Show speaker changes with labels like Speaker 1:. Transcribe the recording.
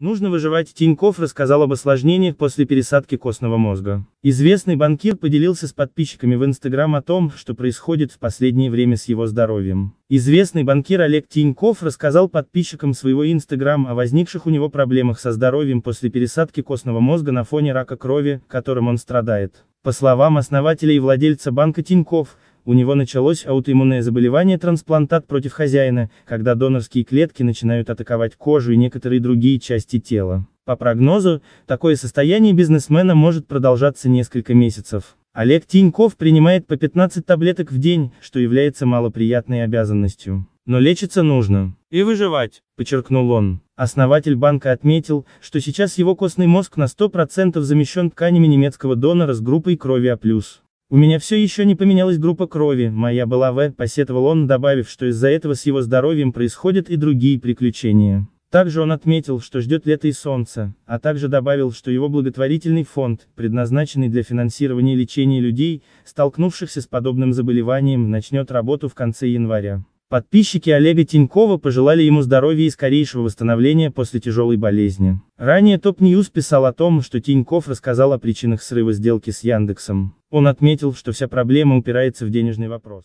Speaker 1: Нужно выживать. Тиньков рассказал об осложнениях после пересадки костного мозга. Известный банкир поделился с подписчиками в Инстаграм о том, что происходит в последнее время с его здоровьем. Известный банкир Олег Тиньков рассказал подписчикам своего Инстаграм о возникших у него проблемах со здоровьем после пересадки костного мозга на фоне рака крови, которым он страдает. По словам основателя и владельца банка Тиньков, у него началось аутоиммунное заболевание трансплантат против хозяина, когда донорские клетки начинают атаковать кожу и некоторые другие части тела. По прогнозу, такое состояние бизнесмена может продолжаться несколько месяцев. Олег Тиньков принимает по 15 таблеток в день, что является малоприятной обязанностью. Но лечиться нужно. И выживать, подчеркнул он. Основатель банка отметил, что сейчас его костный мозг на 100% замещен тканями немецкого донора с группой крови А+. У меня все еще не поменялась группа крови, моя была В, посетовал он, добавив, что из-за этого с его здоровьем происходят и другие приключения. Также он отметил, что ждет лето и солнце, а также добавил, что его благотворительный фонд, предназначенный для финансирования лечения людей, столкнувшихся с подобным заболеванием, начнет работу в конце января. Подписчики Олега Тинькова пожелали ему здоровья и скорейшего восстановления после тяжелой болезни. Ранее Топ Ньюс писал о том, что Тиньков рассказал о причинах срыва сделки с Яндексом. Он отметил, что вся проблема упирается в денежный вопрос.